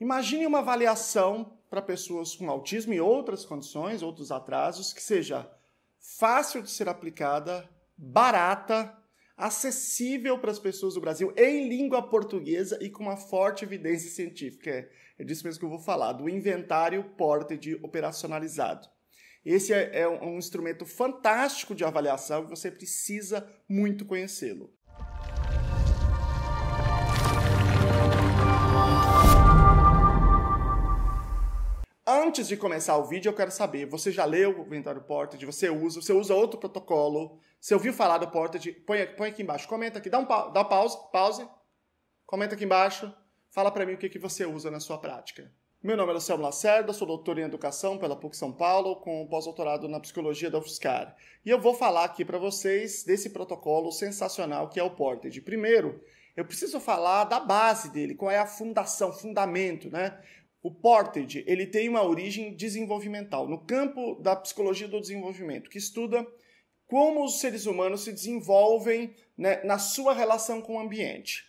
Imagine uma avaliação para pessoas com autismo e outras condições, outros atrasos, que seja fácil de ser aplicada, barata, acessível para as pessoas do Brasil em língua portuguesa e com uma forte evidência científica. É, é disso mesmo que eu vou falar, do inventário de operacionalizado. Esse é, é um instrumento fantástico de avaliação e você precisa muito conhecê-lo. antes de começar o vídeo, eu quero saber, você já leu o inventário Portage? Você usa? Você usa outro protocolo? Você ouviu falar do Portage? Põe, põe aqui embaixo, comenta aqui, dá um dá pause, pause, comenta aqui embaixo, fala para mim o que, que você usa na sua prática. Meu nome é Luciano Lacerda, sou doutor em Educação pela PUC São Paulo, com pós-doutorado na Psicologia da UFSCar. E eu vou falar aqui para vocês desse protocolo sensacional que é o Portage. Primeiro, eu preciso falar da base dele, qual é a fundação, fundamento, né? O Portage, ele tem uma origem desenvolvimental, no campo da psicologia do desenvolvimento, que estuda como os seres humanos se desenvolvem né, na sua relação com o ambiente.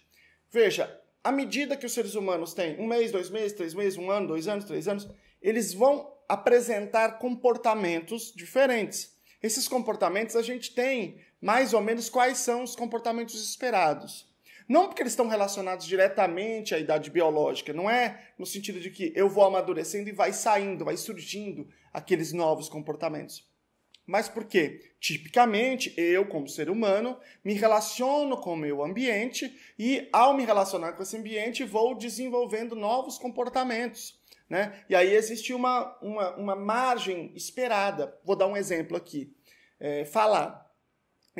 Veja, à medida que os seres humanos têm um mês, dois meses, três meses, um ano, dois anos, três anos, eles vão apresentar comportamentos diferentes. Esses comportamentos a gente tem mais ou menos quais são os comportamentos esperados. Não porque eles estão relacionados diretamente à idade biológica, não é no sentido de que eu vou amadurecendo e vai saindo, vai surgindo aqueles novos comportamentos. Mas porque, tipicamente, eu, como ser humano, me relaciono com o meu ambiente e, ao me relacionar com esse ambiente, vou desenvolvendo novos comportamentos. Né? E aí existe uma, uma, uma margem esperada. Vou dar um exemplo aqui. É, falar.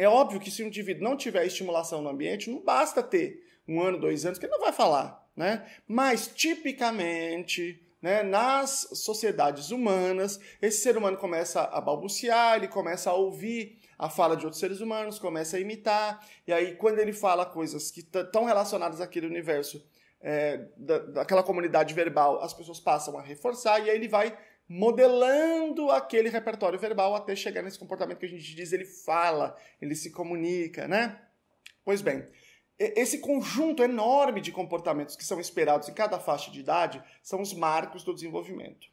É óbvio que se um indivíduo não tiver estimulação no ambiente, não basta ter um ano, dois anos, que ele não vai falar. Né? Mas, tipicamente, né, nas sociedades humanas, esse ser humano começa a balbuciar, ele começa a ouvir a fala de outros seres humanos, começa a imitar, e aí, quando ele fala coisas que estão relacionadas àquele universo, é, da, daquela comunidade verbal, as pessoas passam a reforçar, e aí ele vai modelando aquele repertório verbal até chegar nesse comportamento que a gente diz ele fala, ele se comunica, né? Pois bem, esse conjunto enorme de comportamentos que são esperados em cada faixa de idade são os marcos do desenvolvimento.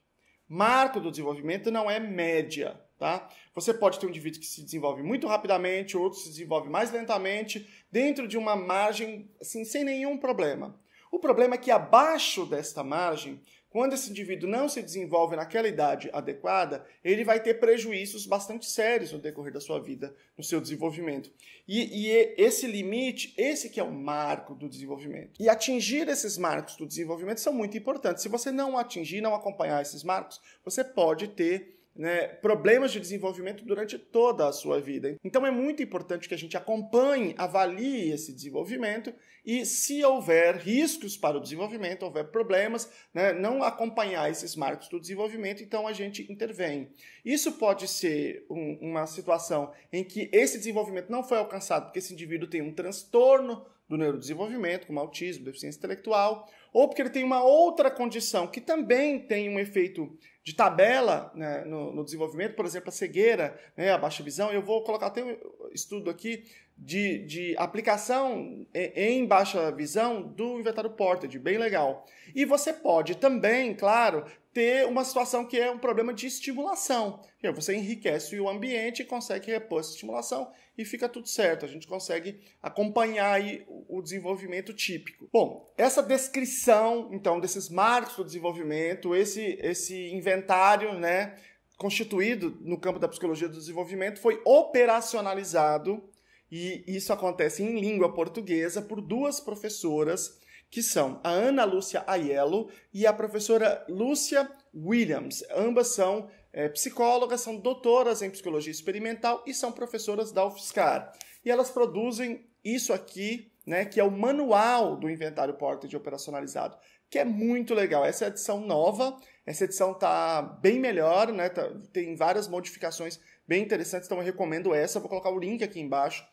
Marco do desenvolvimento não é média, tá? Você pode ter um indivíduo que se desenvolve muito rapidamente, outro se desenvolve mais lentamente, dentro de uma margem assim, sem nenhum problema. O problema é que abaixo desta margem quando esse indivíduo não se desenvolve naquela idade adequada, ele vai ter prejuízos bastante sérios no decorrer da sua vida, no seu desenvolvimento. E, e esse limite, esse que é o marco do desenvolvimento. E atingir esses marcos do desenvolvimento são muito importantes. Se você não atingir, não acompanhar esses marcos, você pode ter né, problemas de desenvolvimento durante toda a sua vida. Então é muito importante que a gente acompanhe, avalie esse desenvolvimento e, se houver riscos para o desenvolvimento, houver problemas, né, não acompanhar esses marcos do desenvolvimento, então a gente intervém. Isso pode ser um, uma situação em que esse desenvolvimento não foi alcançado porque esse indivíduo tem um transtorno do neurodesenvolvimento, como autismo, deficiência intelectual, ou porque ele tem uma outra condição que também tem um efeito de tabela né, no, no, desenvolvimento, por exemplo, a cegueira, né, a baixa visão. Eu vou colocar até um estudo aqui de, de aplicação em baixa visão do inventário Portage, bem legal. E você pode também, claro, ter uma situação que é um problema de estimulação. Você enriquece o ambiente, e consegue repor essa estimulação e fica tudo certo. A gente consegue acompanhar o desenvolvimento típico. Bom, essa descrição, então, desses marcos do desenvolvimento, esse, esse inventário, né, constituído no campo da psicologia do desenvolvimento, foi operacionalizado e isso acontece em língua portuguesa por duas professoras, que são a Ana Lúcia Aiello e a professora Lúcia Williams. Ambas são é, psicólogas, são doutoras em psicologia experimental e são professoras da UFSCar. E elas produzem isso aqui, né, que é o manual do inventário de operacionalizado, que é muito legal. Essa é a edição nova, essa edição tá bem melhor, né, tá, tem várias modificações bem interessantes, então eu recomendo essa. Vou colocar o link aqui embaixo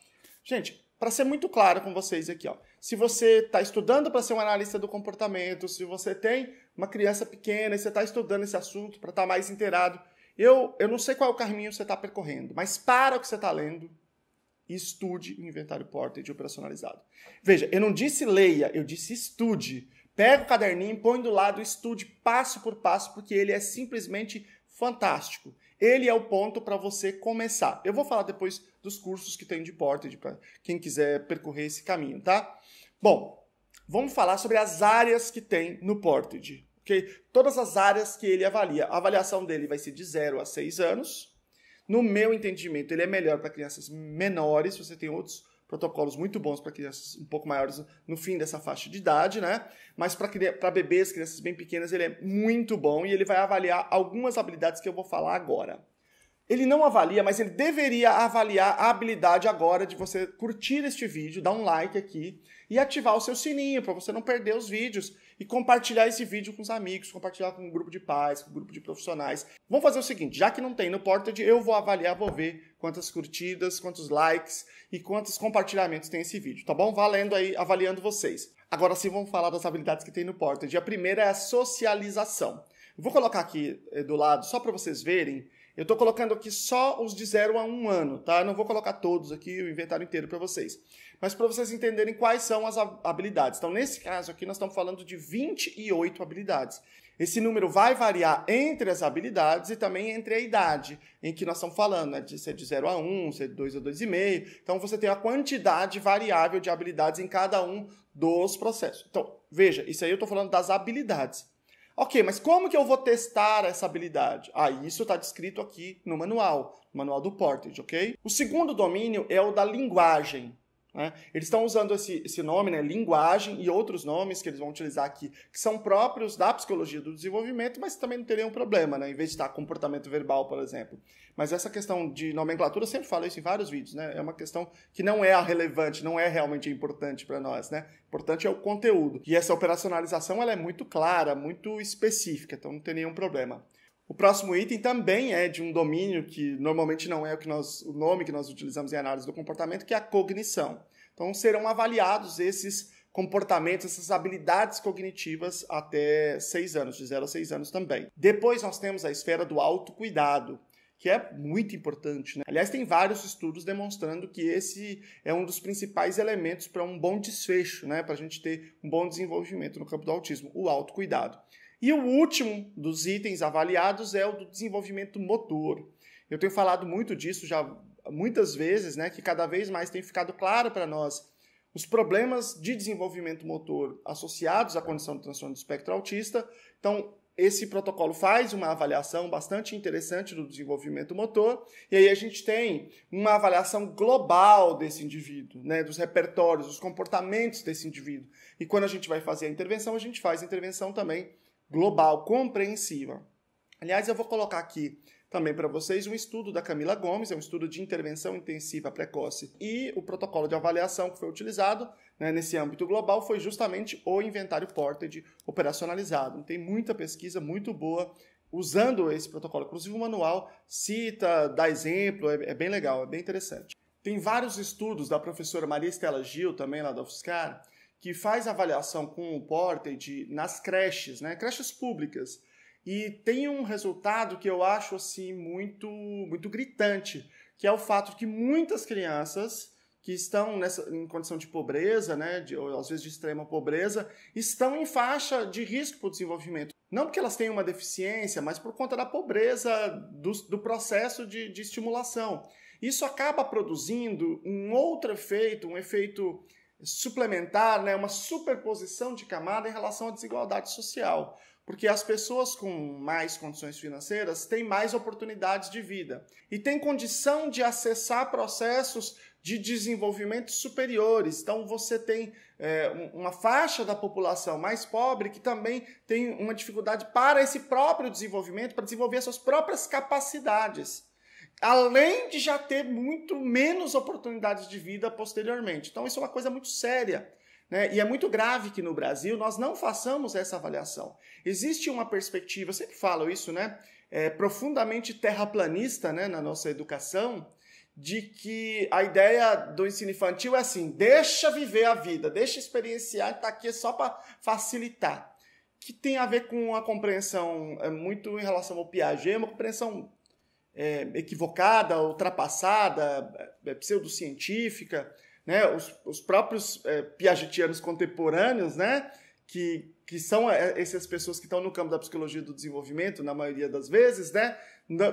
Gente, para ser muito claro com vocês aqui, ó, se você está estudando para ser um analista do comportamento, se você tem uma criança pequena e você está estudando esse assunto para estar tá mais inteirado, eu, eu não sei qual é o caminho que você está percorrendo, mas para o que você está lendo e estude o inventário de operacionalizado. Veja, eu não disse leia, eu disse estude. Pega o caderninho, põe do lado, estude passo por passo, porque ele é simplesmente fantástico ele é o ponto para você começar. Eu vou falar depois dos cursos que tem de Portage para quem quiser percorrer esse caminho, tá? Bom, vamos falar sobre as áreas que tem no Portage, ok? Todas as áreas que ele avalia. A avaliação dele vai ser de 0 a 6 anos. No meu entendimento, ele é melhor para crianças menores, você tem outros protocolos muito bons para crianças um pouco maiores no fim dessa faixa de idade, né? Mas para bebês, crianças bem pequenas, ele é muito bom e ele vai avaliar algumas habilidades que eu vou falar agora. Ele não avalia, mas ele deveria avaliar a habilidade agora de você curtir este vídeo, dar um like aqui e ativar o seu sininho para você não perder os vídeos e compartilhar esse vídeo com os amigos, compartilhar com um grupo de pais, com um grupo de profissionais. Vamos fazer o seguinte, já que não tem no Portage, eu vou avaliar, vou ver quantas curtidas, quantos likes e quantos compartilhamentos tem esse vídeo, tá bom? Valendo aí, avaliando vocês. Agora sim, vamos falar das habilidades que tem no Portage. A primeira é a socialização. Vou colocar aqui eh, do lado só para vocês verem eu estou colocando aqui só os de 0 a 1 um ano, tá? Não vou colocar todos aqui, o inventário inteiro para vocês. Mas para vocês entenderem quais são as habilidades. Então, nesse caso aqui, nós estamos falando de 28 habilidades. Esse número vai variar entre as habilidades e também entre a idade em que nós estamos falando, né? De ser de 0 a 1, um, ser de 2 a 2,5. Então, você tem a quantidade variável de habilidades em cada um dos processos. Então, veja, isso aí eu estou falando das habilidades. Ok, mas como que eu vou testar essa habilidade? Ah, isso está descrito aqui no manual, no manual do Portage, ok? O segundo domínio é o da linguagem. Né? Eles estão usando esse, esse nome, né, linguagem, e outros nomes que eles vão utilizar aqui, que são próprios da psicologia do desenvolvimento, mas também não teriam problema, né, em vez de estar comportamento verbal, por exemplo. Mas essa questão de nomenclatura, eu sempre falo isso em vários vídeos, né, é uma questão que não é a relevante, não é realmente importante para nós. Né? importante é o conteúdo. E essa operacionalização ela é muito clara, muito específica, então não tem nenhum problema. O próximo item também é de um domínio que normalmente não é o, que nós, o nome que nós utilizamos em análise do comportamento, que é a cognição. Então serão avaliados esses comportamentos, essas habilidades cognitivas até 6 anos, de 0 a 6 anos também. Depois nós temos a esfera do autocuidado, que é muito importante. Né? Aliás, tem vários estudos demonstrando que esse é um dos principais elementos para um bom desfecho, né? para a gente ter um bom desenvolvimento no campo do autismo, o autocuidado. E o último dos itens avaliados é o do desenvolvimento motor. Eu tenho falado muito disso já muitas vezes, né, que cada vez mais tem ficado claro para nós os problemas de desenvolvimento motor associados à condição de transtorno do espectro autista. Então, esse protocolo faz uma avaliação bastante interessante do desenvolvimento motor, e aí a gente tem uma avaliação global desse indivíduo, né, dos repertórios, dos comportamentos desse indivíduo. E quando a gente vai fazer a intervenção, a gente faz a intervenção também global, compreensiva. Aliás, eu vou colocar aqui também para vocês um estudo da Camila Gomes, é um estudo de intervenção intensiva precoce e o protocolo de avaliação que foi utilizado né, nesse âmbito global foi justamente o inventário Portage operacionalizado. Tem muita pesquisa muito boa usando esse protocolo. Inclusive o manual cita, dá exemplo, é, é bem legal, é bem interessante. Tem vários estudos da professora Maria Estela Gil, também lá da UFSCar, que faz avaliação com o Portage nas creches, né? Creches públicas. E tem um resultado que eu acho assim muito muito gritante, que é o fato de que muitas crianças que estão nessa, em condição de pobreza, né, de, ou às vezes de extrema pobreza, estão em faixa de risco para o desenvolvimento. Não porque elas tenham uma deficiência, mas por conta da pobreza do, do processo de, de estimulação. Isso acaba produzindo um outro efeito, um efeito suplementar, né, uma superposição de camada em relação à desigualdade social, porque as pessoas com mais condições financeiras têm mais oportunidades de vida e têm condição de acessar processos de desenvolvimento superiores. Então você tem é, uma faixa da população mais pobre que também tem uma dificuldade para esse próprio desenvolvimento, para desenvolver suas próprias capacidades além de já ter muito menos oportunidades de vida posteriormente. Então, isso é uma coisa muito séria. Né? E é muito grave que no Brasil nós não façamos essa avaliação. Existe uma perspectiva, eu sempre falo isso, né? É, profundamente terraplanista né? na nossa educação, de que a ideia do ensino infantil é assim: deixa viver a vida, deixa experienciar, está aqui só para facilitar. Que tem a ver com a compreensão, é, muito em relação ao Piaget, é uma compreensão é, equivocada, ultrapassada, é, é, pseudocientífica. Né? Os, os próprios é, piagetianos contemporâneos, né? que, que são é, essas pessoas que estão no campo da psicologia do desenvolvimento, na maioria das vezes, né?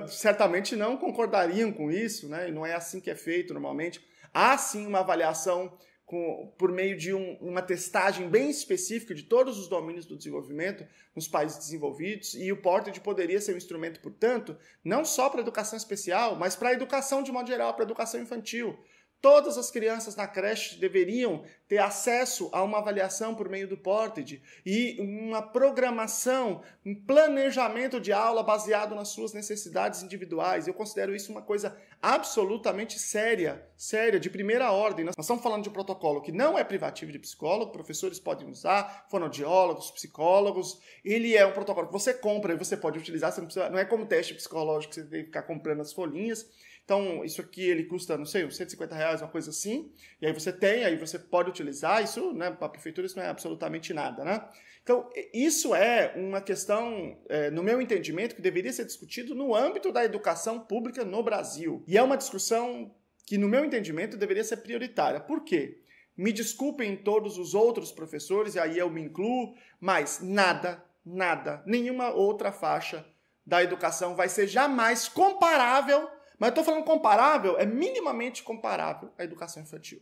certamente não concordariam com isso, né? e não é assim que é feito normalmente. Há sim uma avaliação com, por meio de um, uma testagem bem específica de todos os domínios do desenvolvimento nos países desenvolvidos, e o Portage poderia ser um instrumento, portanto, não só para a educação especial, mas para a educação de modo geral, para a educação infantil. Todas as crianças na creche deveriam ter acesso a uma avaliação por meio do Portage e uma programação, um planejamento de aula baseado nas suas necessidades individuais. Eu considero isso uma coisa absolutamente séria, séria, de primeira ordem. Nós estamos falando de um protocolo que não é privativo de psicólogo, professores podem usar, fonoaudiólogos, psicólogos. Ele é um protocolo que você compra e você pode utilizar, você não, precisa, não é como teste psicológico que você tem que ficar comprando as folhinhas. Então, isso aqui ele custa, não sei, uns 150 reais, uma coisa assim. E aí você tem, aí você pode utilizar utilizar, isso, né, para a prefeitura isso não é absolutamente nada, né? Então, isso é uma questão, é, no meu entendimento, que deveria ser discutido no âmbito da educação pública no Brasil. E é uma discussão que, no meu entendimento, deveria ser prioritária. Por quê? Me desculpem todos os outros professores, e aí eu me incluo, mas nada, nada, nenhuma outra faixa da educação vai ser jamais comparável, mas eu estou falando comparável, é minimamente comparável à educação infantil.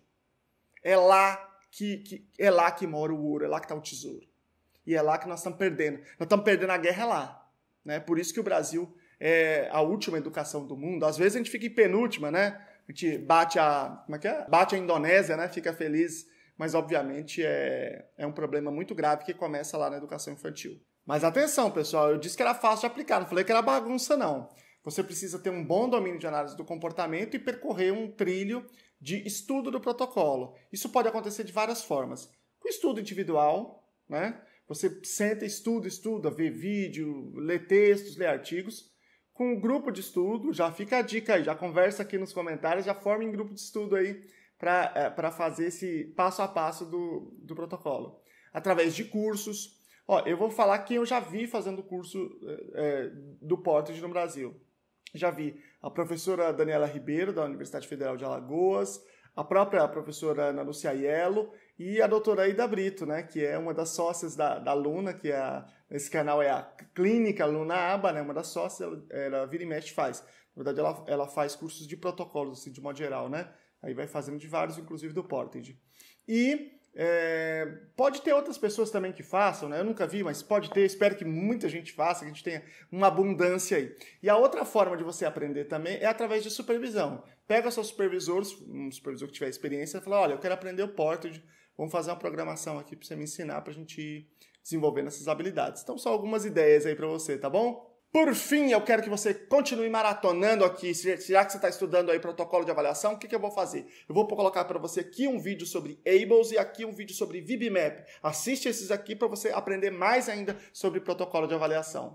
É lá que, que é lá que mora o ouro, é lá que está o tesouro. E é lá que nós estamos perdendo. Nós estamos perdendo a guerra lá. Né? Por isso que o Brasil é a última educação do mundo. Às vezes a gente fica em penúltima, né? A gente bate a, como é que é? Bate a Indonésia, né? Fica feliz, mas obviamente é, é um problema muito grave que começa lá na educação infantil. Mas atenção, pessoal, eu disse que era fácil de aplicar, não falei que era bagunça não. Você precisa ter um bom domínio de análise do comportamento e percorrer um trilho de estudo do protocolo. Isso pode acontecer de várias formas. Com estudo individual, né? Você senta, estuda, estuda, vê vídeo, lê textos, lê artigos. Com um grupo de estudo, já fica a dica aí, já conversa aqui nos comentários, já forma um grupo de estudo aí para é, fazer esse passo a passo do, do protocolo. Através de cursos. Ó, eu vou falar quem eu já vi fazendo curso é, é do Portage no Brasil. Já vi a professora Daniela Ribeiro, da Universidade Federal de Alagoas, a própria professora Ana Lúcia Aiello e a doutora Ida Brito, né, que é uma das sócias da, da Luna, que é canal é a Clínica Luna Aba, né, uma das sócias, ela, ela vira e mexe faz. Na verdade, ela, ela faz cursos de protocolos, assim, de modo geral, né? Aí vai fazendo de vários, inclusive do Portage. E é, pode ter outras pessoas também que façam, né? Eu nunca vi, mas pode ter. Espero que muita gente faça, que a gente tenha uma abundância aí. E a outra forma de você aprender também é através de supervisão. Pega seu supervisor, um supervisor que tiver experiência, e fala: olha, eu quero aprender o Portrait, vamos fazer uma programação aqui para você me ensinar, para a gente ir desenvolvendo essas habilidades. Então, só algumas ideias aí para você, tá bom? Por fim, eu quero que você continue maratonando aqui. Já que você está estudando aí protocolo de avaliação, o que, que eu vou fazer? Eu vou colocar para você aqui um vídeo sobre Ables e aqui um vídeo sobre VibMap. Assiste esses aqui para você aprender mais ainda sobre protocolo de avaliação.